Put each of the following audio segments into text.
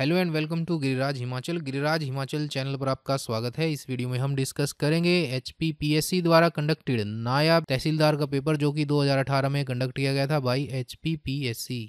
hello and welcome to Giriraj Himachal Giriraj Himachal channel पर आपका स्वागत है इस वीडियो में हम डिस्कस करेंगे एच पी द्वारा कंडक्टेड नायाब तहसीलदार का पेपर जो कि 2018 में कंडक्ट किया गया था बाई एचपीपीएससी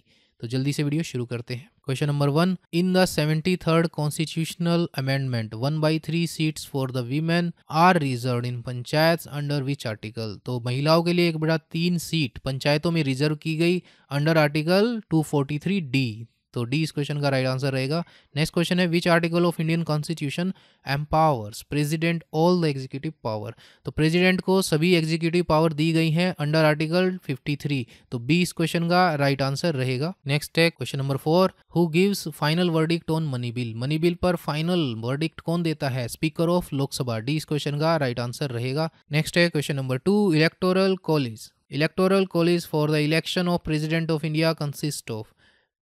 तो जल्दी से वीडियो शुरू करते हैं question number one in the seventy third constitutional amendment one by three seats for the women are reserve in panchayat under which article तो महिलाओं के लिए एक बड़ा तीन सीट पंचायतों में रिजर्व की गई under article two forty three D तो डी इस क्वेश्चन का राइट आंसर रहेगा नेक्स्ट क्वेश्चन है which article of Indian constitution empowers president all the executive power तो प्रेसिडेंट को सभी एग्जीक्यूटिव पावर दी गई है अंडर आर्टिकल 53 तो बी इस क्वेश्चन का राइट आंसर रहेगा नेक्स्ट है question number four who gives final verdict on money bill money bill पर फाइनल वर्डिक्ट कौन देता है स्पीकर ऑफ लोकसभा डी इस क्वेश्चन का राइट आंसर रहेगा नेक्स्ट है question number two electoral college electoral college for the election of president of India consist of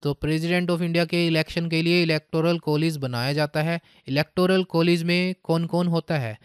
तो president of India के इलेक्शन के लिए इलेक्टोरल कॉलेज बनाया जाता है इलेक्टोरल कॉलेज में कौन कौन होता है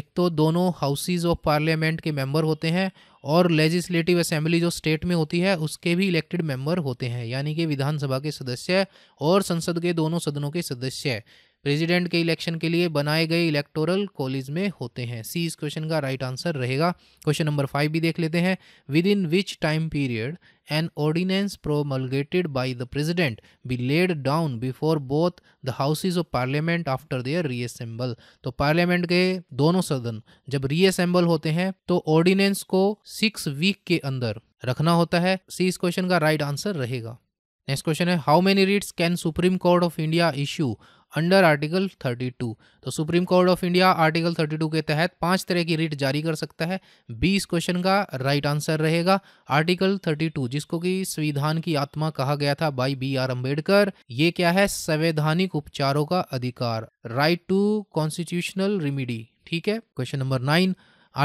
एक तो दोनों हाउसेज ऑफ पार्लियामेंट के मेंबर होते हैं और लेजिस्लेटिव असेंबली जो स्टेट में होती है उसके भी इलेक्टेड मेंबर होते हैं यानी कि विधानसभा के सदस्य और संसद के दोनों सदनों के सदस्य प्रेसिडेंट के इलेक्शन के लिए बनाए गए इलेक्टोरल कॉलेज में होते हैं सी इस क्वेश्चन का राइट आंसर रहेगा क्वेश्चन नंबर फाइव भी देख लेते हैं within which time period an ordinance promulgated by the president be laid down before both the houses of parliament after their reassemble तो पार्लियामेंट के दोनों सदन जब रीअसेंबल होते हैं तो ऑर्डिनेंस को सिक्स वीक के अंदर रखना होता है सी इस क्वेश्चन का राइट right आंसर रहेगा नेक्स्ट क्वेश्चन है how many writs can Supreme Court of India issue under article 32 तो Supreme Court of India article 32 के तहत पांच तरह की रिट जारी कर सकता है बी क्वेश्चन का राइट आंसर रहेगा आर्टिकल 32 जिसको कि संविधान की आत्मा कहा गया था बाई बी आर अम्बेडकर ये क्या है संवैधानिक उपचारों का अधिकार राइट टू कॉन्स्टिट्यूशनल रिमिडी ठीक है question number nine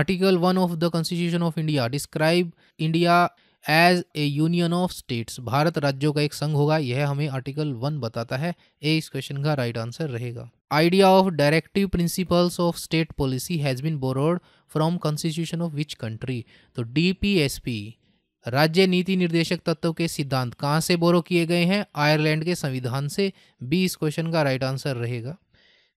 article one of the constitution of India describe India as a union of states Bharat राज्यों का एक संघ होगा यह हमें आर्टिकल वन बताता है ए इस क्वेश्चन का राइट आंसर रहेगा idea of directive principles of state policy has been borrowed from constitution of which country तो डी राज्य नीति निर्देशक तत्व के सिद्धांत कहाँ से बोरो किए गए हैं आयरलैंड के संविधान से बी इस क्वेश्चन का राइट आंसर रहेगा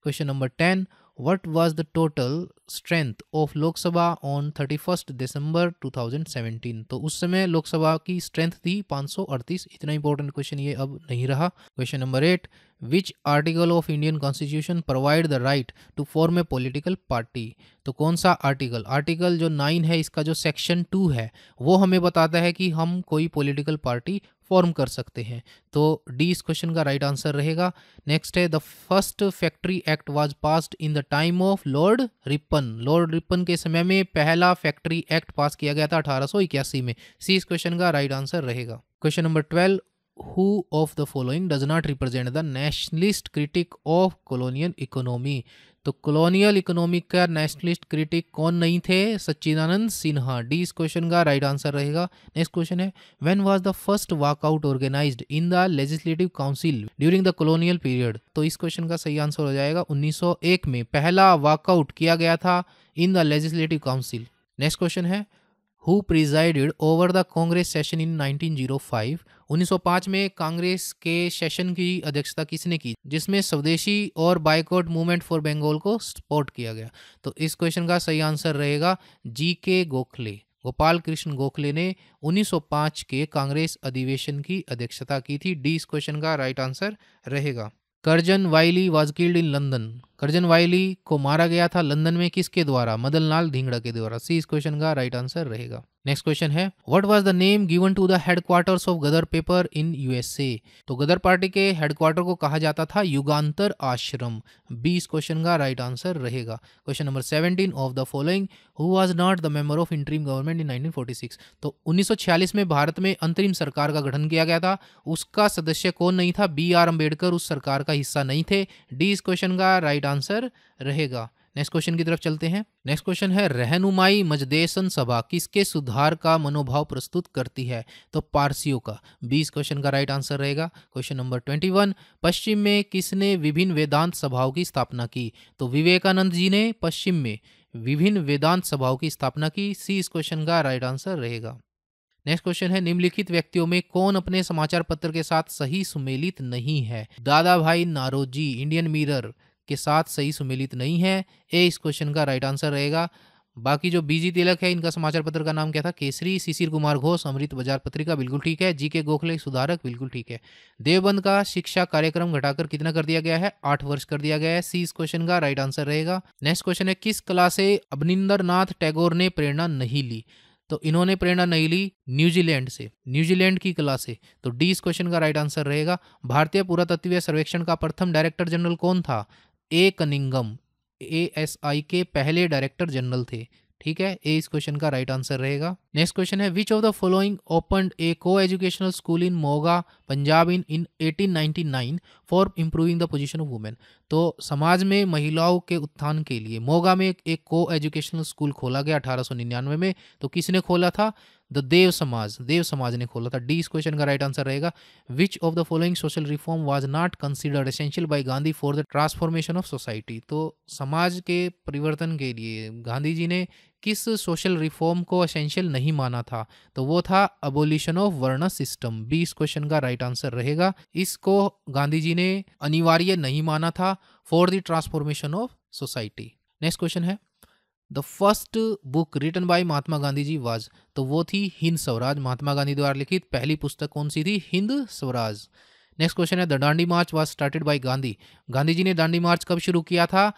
question number ten what the total strength of Lok Sabha on thirty first December two thousand seventeen तो उस समय लोकसभा की स्ट्रेंथ थी पाँच सौ अड़तीस इतना इंपॉर्टेंट क्वेश्चन ये अब नहीं रहा question number eight which article of Indian constitution provide the right to form a political party तो कौन सा आर्टिकल आर्टिकल जो नाइन है इसका जो सेक्शन टू है वो हमें बताता है कि हम कोई पोलिटिकल पार्टी फॉर्म कर सकते हैं तो डी इस क्वेश्चन का राइट आंसर रहेगा नेक्स्ट है the first factory act was passed in the time of Lord Ripon Lord Ripon के समय में पहला फैक्ट्री एक्ट पास किया गया था अठारह में सी इस क्वेश्चन का राइट आंसर रहेगा question number twelve who of the following does not represent the nationalist critic of colonial economy तो कॉलोनियल इकोनॉमी का नेशनलिस्ट क्रिटिक कौन नहीं थे सच्चिदानंद सिन्हा डी इस क्वेश्चन का राइट आंसर रहेगा नेक्स्ट क्वेश्चन है when was the first walkout organised in the legislative council during the colonial period तो इस क्वेश्चन का सही आंसर हो जाएगा 1901 में पहला वॉकआउट किया गया था in the legislative council next question है who presided over the Congress session in 1905 1905 में कांग्रेस के सेशन की अध्यक्षता किसने की जिसमें स्वदेशी और बाइकआउट मूवमेंट फॉर बंगाल को सपोर्ट किया गया तो इस क्वेश्चन का सही आंसर रहेगा जी के गोखले गोपाल कृष्ण गोखले ने 1905 के कांग्रेस अधिवेशन की अध्यक्षता की थी डी इस क्वेश्चन का राइट आंसर रहेगा Curzon Wyllie was killed in London Curzon Wyllie को मारा गया था लंदन में किसके द्वारा मदन लाल ढींगड़ा के द्वारा सी इस क्वेश्चन का राइट आंसर रहेगा नेक्स्ट क्वेश्चन है what was the name given to the headquarters of Ghadar paper in USA तो गदर पार्टी के हेडक्वार्टर को कहा जाता था युगांतर आश्रम बी इस क्वेश्चन का राइट आंसर रहेगा question number seventeen of the following who was not the member of interim government in 1946 तो 1946 में भारत में अंतरिम सरकार का गठन किया गया था उसका सदस्य कौन नहीं था बी आर अम्बेडकर उस सरकार का हिस्सा नहीं थे डी इस क्वेश्चन का राइट राइट आंसर रहेगा नेक्स्ट क्वेश्चन की तरफ चलते हैं नेक्स्ट क्वेश्चन है रहनुमाई मजदेशन सभा किसके सुधार का मनोभाव प्रस्तुत करती है तो पारसियों का बीस क्वेश्चन का राइट आंसर रहेगा क्वेश्चन नंबर ट्वेंटी वन पश्चिम में किसने विभिन्न वेदांत सभाओं की स्थापना की तो विवेकानंद जी ने पश्चिम में विभिन्न वेदांत सभाओं की स्थापना की सी इस क्वेश्चन का राइट आंसर रहेगा नेक्स्ट क्वेश्चन है निम्नलिखित व्यक्तियों में कौन अपने समाचार पत्र के साथ सही सुमेलित नहीं है दादा भाई नारोजी इंडियन मिरर के साथ सही सुमेलित नहीं है ए इस क्वेश्चन का राइट आंसर रहेगा बाकी जो बीजी तिलक है इनका समाचार पत्र का नाम क्या था केसरी शिशिर कुमार घोष अमृत बाजार पत्रिका बिल्कुल ठीक है जी के गोखले सुधारक बिल्कुल ठीक है देवबंद का शिक्षा कार्यक्रम घटाकर कितना कर दिया गया है आठ वर्ष कर दिया गया है सी इस क्वेश्चन का राइट आंसर रहेगा नेक्स्ट क्वेश्चन है किस कला से अभिनिंदर टैगोर ने प्रेरणा नहीं ली तो इन्होंने प्रेरणा नहीं ली न्यूजीलैंड से न्यूजीलैंड की कला से तो डी इस क्वेश्चन का राइट आंसर रहेगा भारतीय पुरातत्वीय सर्वेक्षण का प्रथम डायरेक्टर जनरल कौन था ए कनिंगम ए एस आई के पहले डायरेक्टर जनरल थे ठीक है ए इस क्वेश्चन का राइट आंसर रहेगा नेक्स्ट क्वेश्चन है which of the following open a coeducational school in Moga Punjab in in 1899 for improving the position of women तो समाज में महिलाओं के उत्थान के लिए मोगा में एक को एजुकेशनल स्कूल खोला गया 1899 में तो किसने खोला था द देव समाज देव समाज ने खोला था डी इस क्वेश्चन का राइट आंसर रहेगा which of the following social reform was not considered essential by Gandhi for the transformation of society तो समाज के परिवर्तन के लिए गांधी जी ने किस सोशल रिफॉर्म को असेंशियल नहीं माना था तो वो था abolition of varna system B इस क्वेश्चन का राइट आंसर रहेगा इसको गांधी जी ने अनिवार्य नहीं माना था for the transformation of society next question है the first book written by Mahatma Gandhi ji was तो वो थी हिंद स्वराज महात्मा गांधी द्वारा लिखित पहली पुस्तक कौन सी थी हिंद स्वराज नेक्स्ट क्वेश्चन है the Dandi march was started by Gandhi Gandhi ji ने दांडी मार्च कब शुरू किया था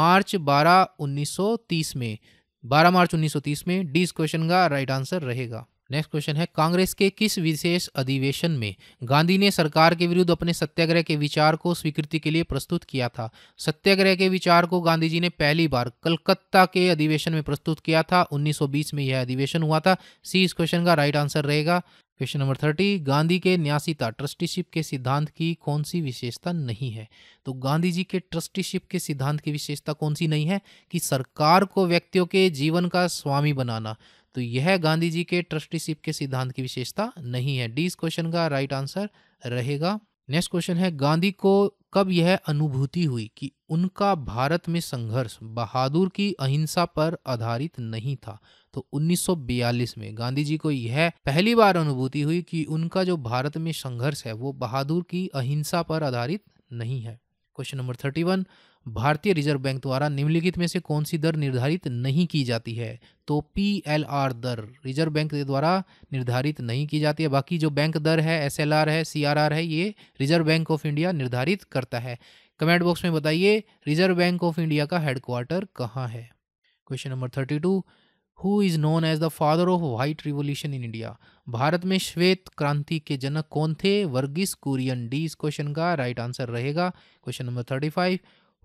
मार्च 12 1930 में 12 मार्च 1930 में डी इस क्वेश्चन का राइट आंसर रहेगा नेक्स्ट क्वेश्चन है कांग्रेस के किस विशेष अधिवेशन में गांधी ने सरकार के विरुद्ध अपने सत्याग्रह के विचार को स्वीकृति के लिए प्रस्तुत किया था सत्याग्रह के विचार को गांधी जी ने पहली बार कलकत्ता के अधिवेशन में प्रस्तुत किया था 1920 में यह अधिवेशन हुआ था सी इस क्वेश्चन का राइट आंसर रहेगा क्वेश्चन नंबर थर्टी गांधी के न्यासिता ट्रस्टीशिप के सिद्धांत की कौन सी विशेषता नहीं है तो गांधी जी के ट्रस्टीशिप के सिद्धांत की विशेषता कौन सी नहीं है कि सरकार को व्यक्तियों के जीवन का स्वामी बनाना तो यह गांधी जी के ट्रस्टीशिप के सिद्धांत की विशेषता नहीं है डी इस क्वेश्चन का राइट आंसर रहेगा नेक्स्ट क्वेश्चन है गांधी को कब यह अनुभूति हुई कि उनका भारत में संघर्ष बहादुर की अहिंसा पर आधारित नहीं था तो 1942 में गांधी जी को यह पहली बार अनुभूति हुई कि उनका जो भारत में संघर्ष है वो बहादुर की अहिंसा पर आधारित नहीं है क्वेश्चन नंबर थर्टी वन भारतीय रिजर्व बैंक द्वारा निम्नलिखित में से कौन सी दर निर्धारित नहीं की जाती है तो पी एल आर दर रिजर्व बैंक द्वारा निर्धारित नहीं की जाती है बाकी जो बैंक दर है एस एल आर है सी आर आर है ये रिजर्व बैंक ऑफ इंडिया निर्धारित करता है कमेंट बॉक्स में बताइए रिजर्व बैंक ऑफ इंडिया का हेडक्वार्टर कहाँ है question number thirty two who is known as the father of white revolution in India Bharat में श्वेत क्रांति के जनक कौन थे वर्गीस कुरियन डी इस क्वेश्चन का राइट आंसर रहेगा question number thirty five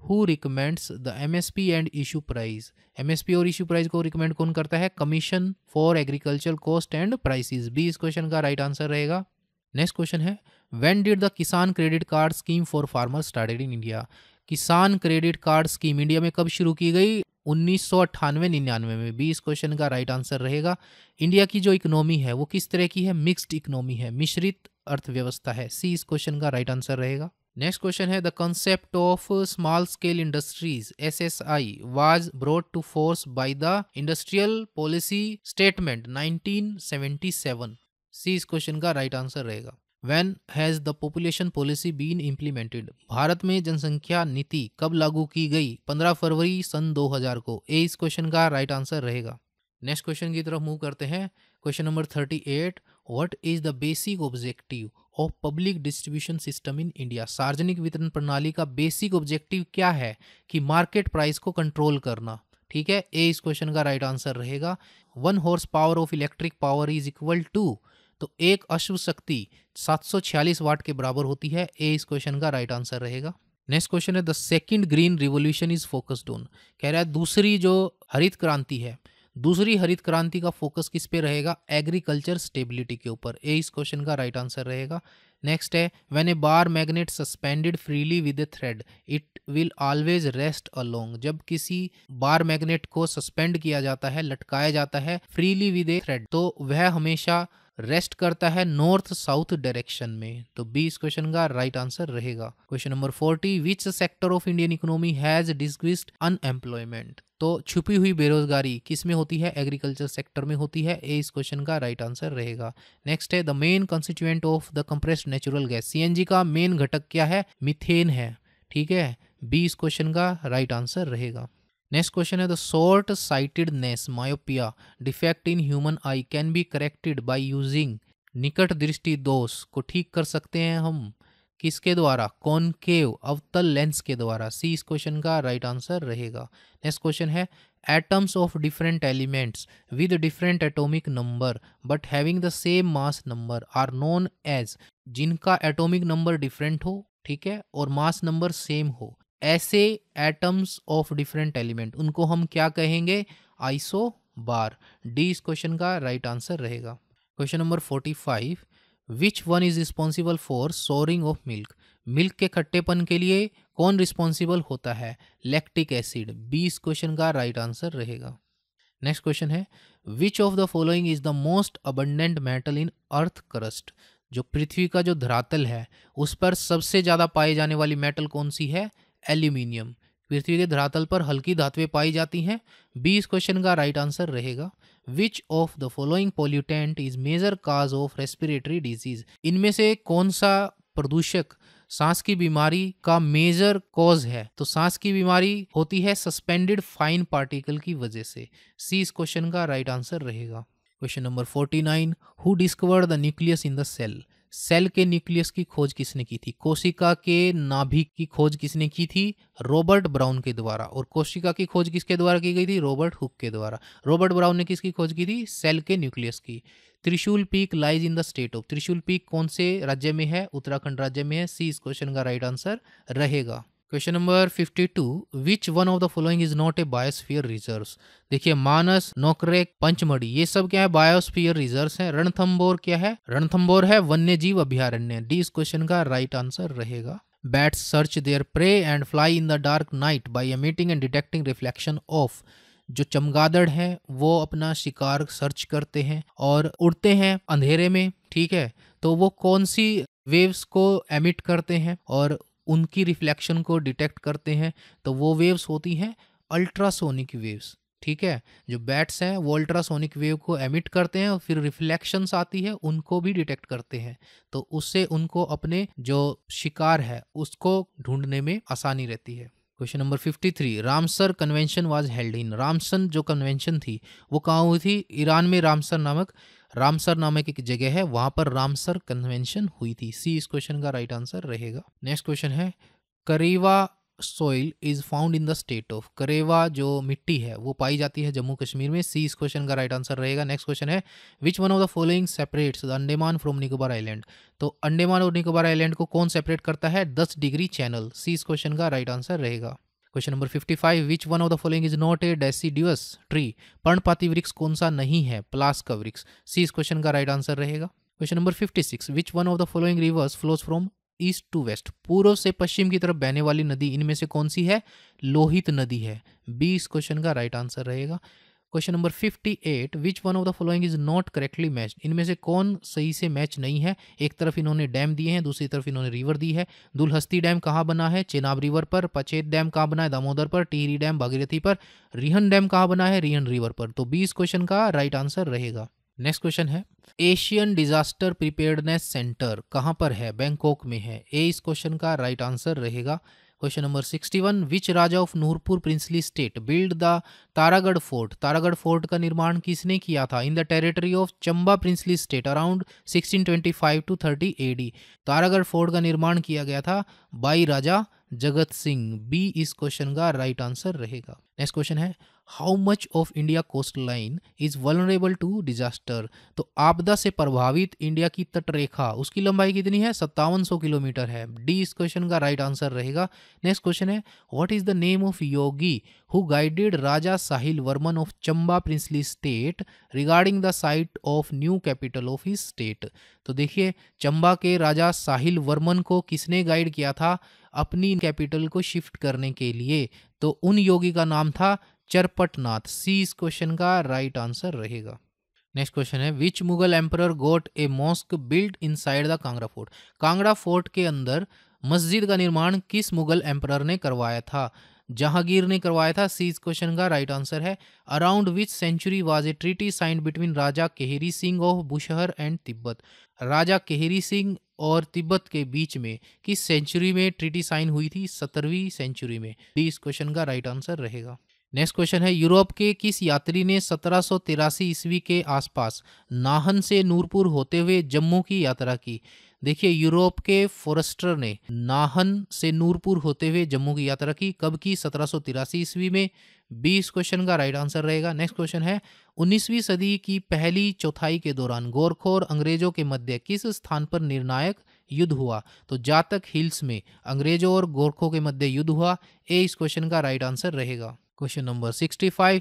who recommends the M S P and issue price M S P और इशू प्राइस को रिकमेंड कौन करता है commission for agriculture cost and prices B इस क्वेश्चन का राइट आंसर रहेगा next question है when did the Kisan credit card scheme for farmer started in India Kisan credit card scheme India में कब शुरू की गई उन्नीस सौ अट्ठानवे निन्यानवे में बी इस क्वेश्चन का राइट आंसर रहेगा इंडिया की जो इकोनॉमी है वो किस तरह की है मिक्सड इकोनॉमी है मिश्रित अर्थव्यवस्था है सी इस क्वेश्चन का राइट आंसर रहेगा नेक्स्ट क्वेश्चन है the concept of small scale industries I was brought to force by the industrial policy statement seven C इस क्वेश्चन का राइट right आंसर रहेगा when has the population policy been implemented Bharat में जनसंख्या नीति कब लागू की गई पंद्रह फरवरी सन दो हजार को ए इस क्वेश्चन का राइट right आंसर रहेगा नेक्स्ट क्वेश्चन की तरफ मूव करते हैं question number thirty eight what is the basic objective of public distribution system in India सार्वजनिक वितरण प्रणाली का बेसिक ऑब्जेक्टिव क्या है कि मार्केट प्राइस को कंट्रोल करना ठीक है ए इस क्वेश्चन का राइट right आंसर रहेगा one horse power of electric power is equal to तो एक अश्व शक्ति छियालीस वाट के बराबर होती है ए इस क्वेश्चन का राइट right आंसर रहेगा नेक्स्ट क्वेश्चन है the second green revolution is focused on कह रहा है दूसरी जो हरित क्रांति है दूसरी हरित क्रांति का फोकस किस पे रहेगा एग्रीकल्चर स्टेबिलिटी के ऊपर ए इस क्वेश्चन का राइट आंसर रहेगा नेक्स्ट है when a bar magnet suspended freely with a thread it will always rest along जब किसी बार मैग्नेट को सस्पेंड किया जाता है लटकाया जाता है फ्रीली विद ए थ्रेड तो वह हमेशा रेस्ट करता है नॉर्थ साउथ डायरेक्शन में तो बी इस क्वेश्चन का राइट आंसर रहेगा question number forty which sector of Indian economy has disguised unemployment तो छुपी हुई बेरोजगारी किस में होती है एग्रीकल्चर सेक्टर में होती है ए इस क्वेश्चन का राइट आंसर रहेगा नेक्स्ट है the main constituent of the compressed natural gas CNG का मेन घटक क्या है मिथेन है ठीक है बी इस क्वेश्चन का राइट आंसर रहेगा नेक्स्ट क्वेश्चन है the short sightedness myopia defect in human eye can be corrected by using निकट दृष्टि दोष को ठीक कर सकते हैं हम किसके द्वारा कॉनकेव अवतल लेंस के द्वारा सी इस क्वेश्चन का राइट right आंसर रहेगा नेक्स्ट क्वेश्चन है atoms of different elements with different atomic number but having the same mass number are known as जिनका एटॉमिक नंबर डिफरेंट हो ठीक है और मास नंबर सेम हो ऐसे एटम्स ऑफ डिफरेंट एलिमेंट उनको हम क्या कहेंगे आइसो बार डी इस क्वेश्चन का राइट right आंसर रहेगा question number forty five which one is responsible for souring of milk milk के खट्टेपन के लिए कौन रिस्पॉन्सिबल होता है लैक्टिक एसिड बी इस क्वेश्चन का राइट right आंसर रहेगा नेक्स्ट क्वेश्चन है which of the following is the most abundant metal in earth crust जो पृथ्वी का जो धरातल है उस पर सबसे ज़्यादा पाए जाने वाली मेटल कौन सी है एल्यूमिनियम पृथ्वी के धरातल पर हल्की धातुएं पाई जाती हैं इस क्वेश्चन का राइट आंसर रहेगा which of the following pollutant is major cause of respiratory disease इनमें से कौन सा प्रदूषक सांस की बीमारी का मेजर कॉज है तो सांस की बीमारी होती है सस्पेंडेड फाइन पार्टिकल की वजह से सी इस क्वेश्चन का राइट आंसर रहेगा question number forty nine who discovered the nucleus in the cell cell के न्यूक्लियस की खोज किसने की थी कोशिका के नाभिक की खोज किसने की थी रॉबर्ट ब्राउन के द्वारा और कोशिका की खोज किसके द्वारा की गई थी रॉबर्ट हुक के द्वारा रॉबर्ट ब्राउन ने किसकी खोज की थी सेल के न्यूक्लियस की Trishul peak lies in the state of Trishul peak कौन से राज्य में है उत्तराखंड राज्य में है सी इस क्वेश्चन का राइट आंसर रहेगा question number 52 two which one of the following is not a biosphere reserve देखिए मानस नोकरेक पंचमढ़ी ये सब क्या है बायोस्फीयर रिजर्व है रणथम्बोर क्या है रणथम्बोर है वन्य जीव अभ्यारण्य डी इस क्वेश्चन का राइट आंसर रहेगा bats search their prey and fly in the dark night by emitting and detecting reflection of जो चमगादड़ है वो अपना शिकार सर्च करते हैं और उड़ते हैं अंधेरे में ठीक है तो वो कौन सी वेव्स को एमिट करते हैं और उनकी रिफ्लेक्शन को डिटेक्ट करते हैं तो वो वेव्स होती हैं अल्ट्रासोनिक वेव्स ठीक है जो बैट्स हैं वो अल्ट्रासोनिक वेव को एमिट करते हैं और फिर रिफ्लेक्शंस आती है उनको भी डिटेक्ट करते हैं तो उससे उनको अपने जो शिकार है उसको ढूंढने में आसानी रहती है question number fifty three Ramsar convention was held in Ramsar जो कन्वेंशन थी वो कहाँ हुई थी ईरान में रामसर नामक रामसर नामक एक जगह है वहां पर रामसर कन्वेंशन हुई थी सी इस क्वेश्चन का राइट आंसर रहेगा नेक्स्ट क्वेश्चन है Karewa soil is found in the state of Karewa जो मिट्टी है वो पाई जाती है जम्मू कश्मीर में सी इस क्वेश्चन का राइट आंसर रहेगा नेक्स्ट क्वेश्चन है which one of the following separates Andaman from Nicobar island तो अंडेमान और निकोबार आइलैंड को कौन सेपरेट करता है दस डिग्री चैनल सी इस क्वेश्चन का राइट आंसर रहेगा question number 55 which one of the following is not a deciduous tree पर्णपाती वृक्ष कौन सा नहीं है प्लास का वृक्ष सी इस क्वेश्चन का राइट आंसर रहेगा question number 56 which one of the following rivers flows from east to west पूर्व से पश्चिम की तरफ बहने वाली नदी इनमें से कौन सी है लोहित नदी है बी इस क्वेश्चन का राइट आंसर रहेगा question number 58 which one of the following is not correctly match इनमें से कौन सही से मैच नहीं है एक तरफ इन्होंने डैम दिए हैं दूसरी तरफ इन्होंने रिवर दी है दुलहस्ती डैम कहाँ बना है चेनाब रिवर पर पचेत डैम कहाँ बना है दामोदर पर टिहरी डैम भागीरथी पर रिहन डैम कहाँ बना है रिहन रिवर पर तो बीस क्वेश्चन का राइट आंसर रहेगा नेक्स्ट क्वेश्चन है एशियन डिजास्टर प्रिपेयर्डनेस सेंटर कहाँ पर है बैंकॉक में है ए इस क्वेश्चन का राइट आंसर रहेगा question number 61 one which raja of Nurpur princely state build the Taragarh fort Taragarh fort का निर्माण किसने किया था in the territory of Chamba princely state around five two 30 AD Taragarh fort का निर्माण किया गया था बाई राजा जगत सिंह बी इस क्वेश्चन का राइट आंसर रहेगा नेक्स्ट क्वेश्चन है how much of India coast line is vulnerable to disaster तो आपदा से प्रभावित इंडिया की तटरेखा उसकी लंबाई कितनी है सत्तावन सौ किलोमीटर है डी इस क्वेश्चन का राइट आंसर रहेगा नेक्स्ट क्वेश्चन है what is the name of yogi who guided Raja Sahil Varman of Chamba princely state regarding the site of new capital of his state तो देखिए चंबा के राजा साहिल वर्मन को किसने गाइड किया था अपनी कैपिटल को शिफ्ट करने के लिए तो उन योगी का नाम था चरपटनाथ सी इस क्वेश्चन का राइट आंसर रहेगा नेक्स्ट क्वेश्चन है which Mughal emperor got a mosque build inside the Kangra fort Kangra fort के अंदर मस्जिद का निर्माण किस मुगल एम्पर ने करवाया था जहांगीर ने करवाया था सी इस क्वेश्चन का राइट आंसर है around which century was a treaty sign between Raja Kehri Singh of Bushahr and Tibet Raja Kehri Singh और तिब्बत के बीच में किस सेंचुरी में ट्रीटी साइन हुई थी सत्रहवीं सेंचुरी में डी इस क्वेश्चन का राइट आंसर रहेगा नेक्स्ट क्वेश्चन है यूरोप के किस यात्री ने सत्रह ईस्वी के आसपास नाहन से नूरपुर होते हुए जम्मू की यात्रा की देखिए यूरोप के फोरेस्टर ने नाहन से नूरपुर होते हुए जम्मू की यात्रा की कब की सत्रह ईस्वी में बीस क्वेश्चन का राइट आंसर रहेगा नेक्स्ट क्वेश्चन है 19वीं सदी की पहली चौथाई के दौरान गोरखों और अंग्रेजों के मध्य किस स्थान पर निर्णायक युद्ध हुआ तो जातक हिल्स में अंग्रेजों और गोरखों के मध्य युद्ध हुआ ए इस क्वेश्चन का राइट आंसर रहेगा क्वेश्चन नंबर 65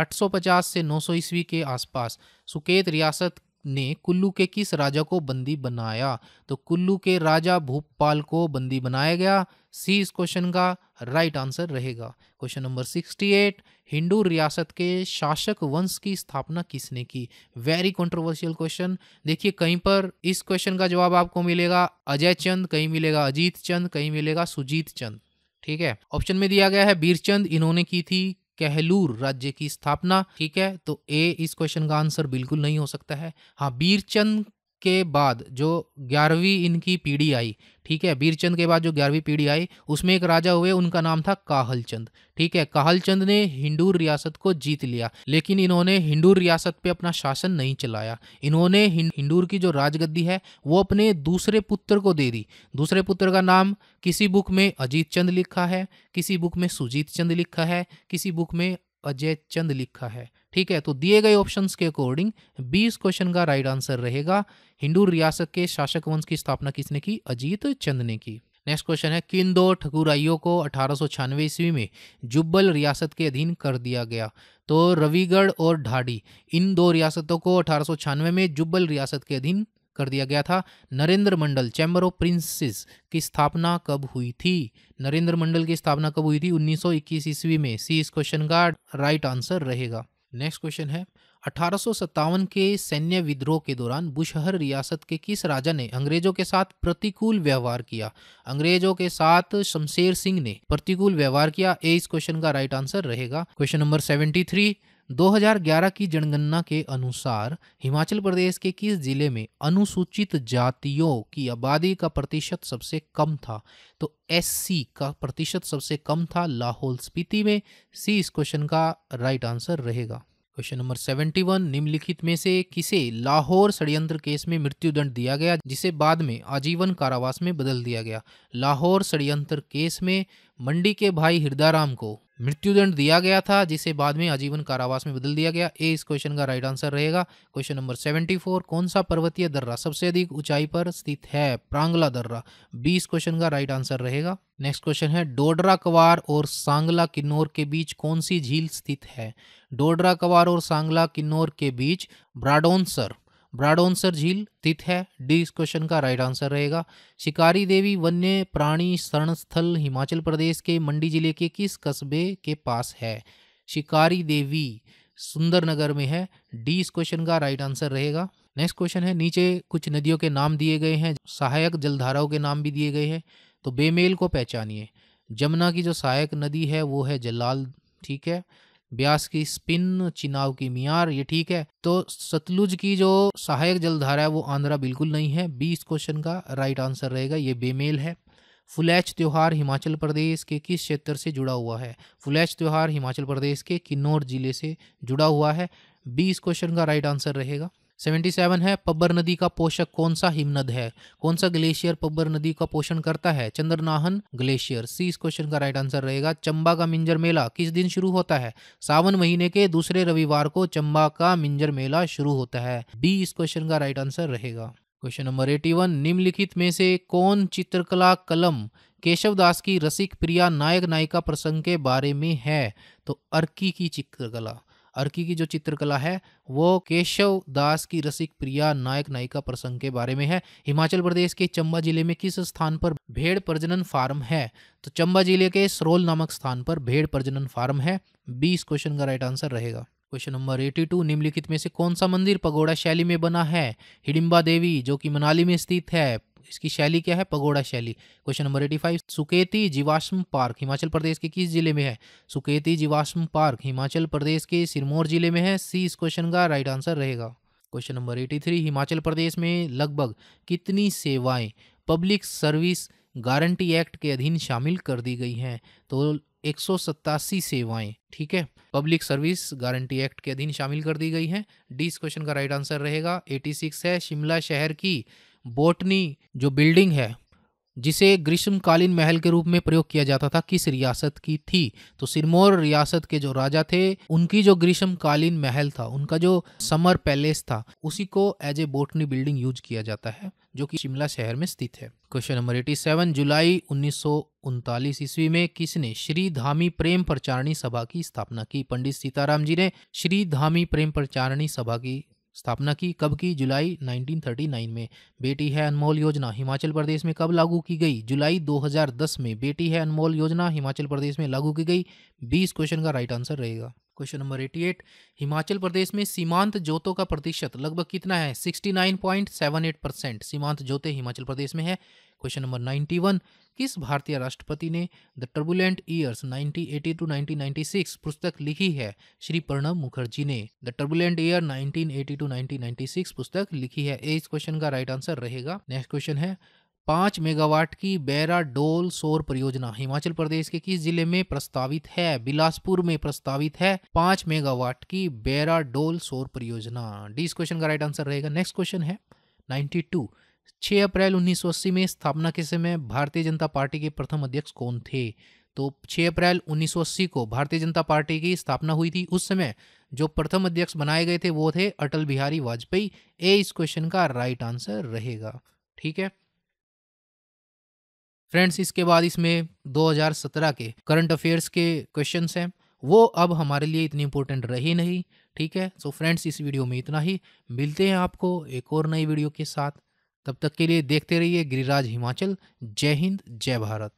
850 से 900 ईस्वी के आसपास सुकेत रियासत ने कुल्लू के किस राजा को बंदी बनाया तो कुल्लू के राजा भूपाल को बंदी बनाया गया सी इस क्वेश्चन का राइट आंसर रहेगा क्वेश्चन नंबर 68 हिंदू रियासत के शासक वंश की स्थापना किसने की वेरी कंट्रोवर्शियल क्वेश्चन देखिए कहीं पर इस क्वेश्चन का जवाब आपको मिलेगा अजय चंद कहीं मिलेगा अजीत चंद कहीं मिलेगा सुजीत चंद ठीक है ऑप्शन में दिया गया है बीरचंद इन्होंने की थी कहलूर राज्य की स्थापना ठीक है तो ए इस क्वेश्चन का आंसर बिल्कुल नहीं हो सकता है हाँ बीरचंद के बाद जो ग्यारहवीं इनकी पीढ़ी आई ठीक है बीरचंद के बाद जो ग्यारहवीं पीढ़ी आई उसमें एक राजा हुए उनका नाम था काहलचंद ठीक है काहलचंद ने हिंडूर रियासत को जीत लिया लेकिन इन्होंने हिंडूर रियासत पे अपना शासन नहीं चलाया इन्होंने हिंडूर की जो राजगद्दी है वो अपने दूसरे पुत्र को दे दी दूसरे पुत्र का नाम किसी बुक में अजीत चंद लिखा है किसी बुक में सुजीत चंद लिखा है किसी बुक में अजय चंद लिखा है ठीक है तो दिए गए ऑप्शन के अकॉर्डिंग बीस क्वेश्चन का राइट आंसर रहेगा हिंदू रियासत के शासक वंश की स्थापना किसने की अजीत चंद ने की नेक्स्ट क्वेश्चन है किन दो ठकुराइयों को अठारह ईस्वी में जुब्बल रियासत के अधीन कर दिया गया तो रविगढ़ और ढाडी इन दो रियासतों को अठारह में जुब्बल रियासत के अधीन कर दिया गया था Narendra Mandal chamber of princes की स्थापना कब हुई थी नरेंद्र मंडल की स्थापना कब हुई थी 1921 ईस्वी में सी इस क्वेश्चन का राइट आंसर रहेगा नेक्स्ट क्वेश्चन है अठारह के सैन्य विद्रोह के दौरान बुशहर रियासत के किस राजा ने अंग्रेजों के साथ प्रतिकूल व्यवहार किया अंग्रेजों के साथ शमशेर सिंह ने प्रतिकूल व्यवहार किया ए इस क्वेश्चन का राइट आंसर रहेगा क्वेश्चन नंबर 73 2011 की जनगणना के अनुसार हिमाचल प्रदेश के किस जिले में अनुसूचित जातियों की आबादी का प्रतिशत सबसे कम था तो एस का प्रतिशत सबसे कम था लाहौल स्पीति में सी इस क्वेश्चन का राइट आंसर रहेगा क्वेश्चन नंबर 71 निम्नलिखित में से किसे लाहौर षड्यंत्र केस में मृत्युदंड दिया गया जिसे बाद में आजीवन कारावास में बदल दिया गया लाहौर षड्यंत्र केस में मंडी के भाई हृदाराम को मृत्युदंड दिया गया था जिसे बाद में आजीवन कारावास में बदल दिया गया ए इस क्वेश्चन का राइट आंसर रहेगा क्वेश्चन नंबर 74 कौन सा पर्वतीय दर्रा सबसे अधिक ऊंचाई पर स्थित है प्रांगला दर्रा बी इस क्वेश्चन का राइट आंसर रहेगा नेक्स्ट क्वेश्चन है डोडरा कवार और सांगला किन्नौर के बीच कौन सी झील स्थित है डोडरा कवार और सांगला किन्नौर के बीच ब्राडोनसर ब्राडोंसर झील स्थित है डी इस क्वेश्चन का राइट आंसर रहेगा शिकारी देवी वन्य प्राणी शरणस्थल हिमाचल प्रदेश के मंडी जिले के किस कस्बे के पास है शिकारी देवी सुंदरनगर में है डी इस क्वेश्चन का राइट आंसर रहेगा नेक्स्ट क्वेश्चन है नीचे कुछ नदियों के नाम दिए गए हैं सहायक जलधाराओं के नाम भी दिए गए हैं तो बेमेल को पहचानिए जमुना की जो सहायक नदी है वो है जलाल ठीक है ब्यास की स्पिन चिनाव की मियार ये ठीक है तो सतलुज की जो सहायक जलधारा है वो आंध्रा बिल्कुल नहीं है बीस क्वेश्चन का राइट आंसर रहेगा ये बेमेल है फुलैच त्यौहार हिमाचल प्रदेश के किस क्षेत्र से जुड़ा हुआ है फुलैच त्यौहार हिमाचल प्रदेश के किन्नौर जिले से जुड़ा हुआ है बीस क्वेश्चन का राइट आंसर रहेगा सेवेंटी सेवन है पब्बर नदी का पोषक कौन सा हिमनद है कौन सा ग्लेशियर पब्बर नदी का पोषण करता है चंद्रनाहन ग्लेशियर सी इस क्वेश्चन का राइट आंसर रहेगा चंबा का मिंजर मेला किस दिन शुरू होता है सावन महीने के दूसरे रविवार को चंबा का मिंजर मेला शुरू होता है बी इस क्वेश्चन का राइट आंसर रहेगा क्वेश्चन नंबर एटी वन निम्नलिखित में से कौन चित्रकला कलम केशव दास की रसिक प्रिया नायक नायिका प्रसंग के बारे में है तो अर्की की चित्रकला अर्की की जो चित्रकला है वो केशव दास की रसिक प्रिया नायक नायिका प्रसंग के बारे में है हिमाचल प्रदेश के चंबा जिले में किस स्थान पर भेड़ प्रजनन फार्म है तो चंबा जिले के सरोल नामक स्थान पर भेड़ प्रजनन फार्म है बीस क्वेश्चन का राइट आंसर रहेगा क्वेश्चन नंबर एटी टू निम्नलिखित में से कौन सा मंदिर पगोड़ा शैली में बना है हिडिम्बा देवी जो कि मनाली में स्थित है इसकी शैली क्या है पगोड़ा शैली question number eighty five Suketi जीवाश्म पार्क हिमाचल प्रदेश के किस जिले में है सुकेती जीवाश्म पार्क हिमाचल प्रदेश के सिरमौर जिले में है सी इस क्वेश्चन का राइट आंसर रहेगा question number eighty three Himachal Pradesh में लगभग कितनी सेवाएं पब्लिक सर्विस गारंटी एक्ट के अधीन शामिल कर दी गई हैं तो एक सेवाएं ठीक है पब्लिक सर्विस गारंटी एक्ट के अधीन शामिल कर दी गई हैं डी इस क्वेश्चन का राइट आंसर रहेगा 86 है शिमला शहर की बोटनी जो बिल्डिंग है जिसे ग्रीष्मकालीन महल के रूप में प्रयोग किया जाता था किस रियासत की थी तो सिरमौर रियासत के जो राजा थे उनकी जो ग्रीष्मकालीन महल था उनका जो समर पैलेस था उसी को as a botany building use किया जाता है जो कि शिमला शहर में स्थित है क्वेश्चन नंबर एटी सेवन जुलाई उन्नीस ईस्वी में किसने श्री धामी प्रेम प्रचारणी सभा की स्थापना की पंडित सीताराम जी ने श्री धामी प्रेम प्रचारणी सभा की स्थापना की कब की जुलाई 1939 में बेटी है अनमोल योजना हिमाचल प्रदेश में कब लागू की गई जुलाई 2010 में बेटी है अनमोल योजना हिमाचल प्रदेश में लागू की गई 20 क्वेश्चन का राइट आंसर रहेगा क्वेश्चन नंबर 88 हिमाचल प्रदेश में सीमांत जोतों का प्रतिशत लगभग कितना है 69.78 परसेंट सीमांत जोते हिमाचल प्रदेश में है क्वेश्चन नंबर 91 किस भारतीय राष्ट्रपति ने द टर्बुलेंट ईयर्स 1980 टू 1996 पुस्तक लिखी है श्री प्रणब मुखर्जी ने द टर्बुलेंट ईयर 1980 टू 1996 पुस्तक लिखी है इस क्वेश्चन का राइट आंसर रहेगा नेक्स्ट क्वेश्चन है पाँच मेगावाट की बैरा डोल सौर परियोजना हिमाचल प्रदेश के किस जिले में प्रस्तावित है बिलासपुर में प्रस्तावित है पाँच मेगावाट की बैरा डोल सौर परियोजना डी इस क्वेश्चन का राइट आंसर रहेगा नेक्स्ट क्वेश्चन है नाइन्टी टू 6 अप्रैल 1980 में स्थापना के समय भारतीय जनता पार्टी के प्रथम अध्यक्ष कौन थे तो 6 अप्रैल 1980 को भारतीय जनता पार्टी की स्थापना हुई थी उस समय जो प्रथम अध्यक्ष बनाए गए थे वो थे अटल बिहारी वाजपेयी ए इस क्वेश्चन का राइट आंसर रहेगा ठीक है फ्रेंड्स इसके बाद इसमें 2017 के करंट अफेयर्स के क्वेश्चन हैं वो अब हमारे लिए इतनी इंपॉर्टेंट रहे नहीं ठीक है सो so फ्रेंड्स इस वीडियो में इतना ही मिलते हैं आपको एक और नई वीडियो के साथ तब तक के लिए देखते रहिए गिरिराज हिमाचल जय हिंद जय भारत